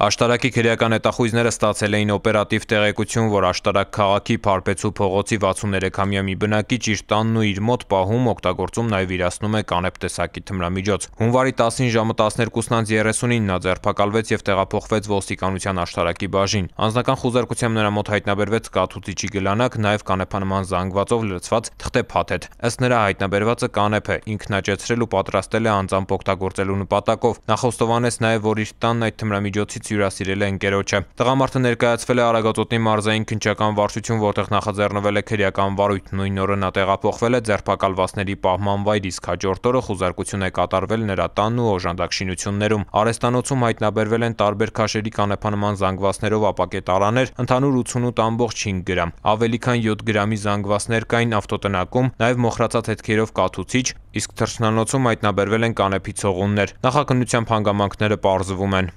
Աշտարակի քրեական հետախույզները ստացել էին օպերատիվ տեղեկություն, որ Աշտարակ քաղաքի Փարպեցու փողոցի 63-ամյա մի բնակիչ իր տանն ու իր մոտ պահում օգտագործում նաև իրացնում է կանեփ տեսակի թմրամիջոց։ Հունվարի 10-ին ժամը 12:39-ին նա ձերբակալվեց եւ տեղափոխվեց ոստիկանության Աշտարակի բաժին։ Անձնական խոզարկությամբ նրա մոտ հայտնաբերվեց կաթուցիչի գլանակ, նաև կանեփանման զանգվածով լցված թղթեփաթեթ։ Ըստ նրա հայտնաբերվածը կանեփ է, ինքն աճեցրել ու պատրաստել է անձամբ օգտագործելու նպատակով։ Նախոստովանեց նաև, որ իր տանն այդ թմրամիջոցից մեծ հյուրասիրել է ընկերոջը։ Տղամարդը ներկայացվել է Արագածոտնի մարզային քնչական վարչություն, որտեղ նախաձեռնվել է քրեական վարույթ։ Նույն օրը նա տեղափոխվել է ձերբակալվածների պահման վայր, իսկ հաջորդ օրը խուզարկություն է կատարվել նրա տանն ու օժանդակ շինություններում։ Արեստանոցում հայտնաբերվել են տարբեր քաշերի կանեփանման զանգվածներով ապակետարաներ, ընդհանուր 88.5 գրամ, ավելի քան 7 գրամի զանգվածներ կային ավտոտնակում, նաև մոխրացած հետքերով կաթուցիչ, իսկ թռչնանոցում հայտնաբերվել են կանեփի ցողուններ։ Նախաքննությամբ հանգամանքները պարզվում են։